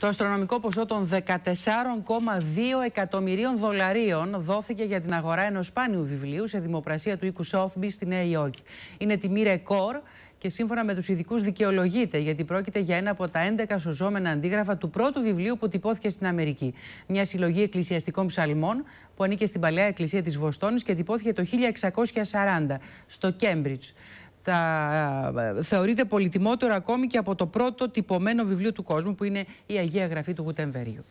Το αστρονομικό ποσό των 14,2 εκατομμυρίων δολαρίων δόθηκε για την αγορά ενός σπάνιου βιβλίου σε δημοπρασία του οίκου Σόφμπι στη Νέα Υόρκη. Είναι τιμή ρεκόρ και σύμφωνα με τους ειδικούς δικαιολογείται γιατί πρόκειται για ένα από τα 11 σωζόμενα αντίγραφα του πρώτου βιβλίου που τυπώθηκε στην Αμερική. Μια συλλογή εκκλησιαστικών ψαλμών που ανήκε στην παλαιά εκκλησία της Βοστόνης και τυπώθηκε το 1640 στο Κέμπριτζ. Ε, θεωρείται πολυτιμότερο ακόμη και από το πρώτο τυπωμένο βιβλίο του κόσμου που είναι η Αγία Γραφή του Γουτεμβέριου.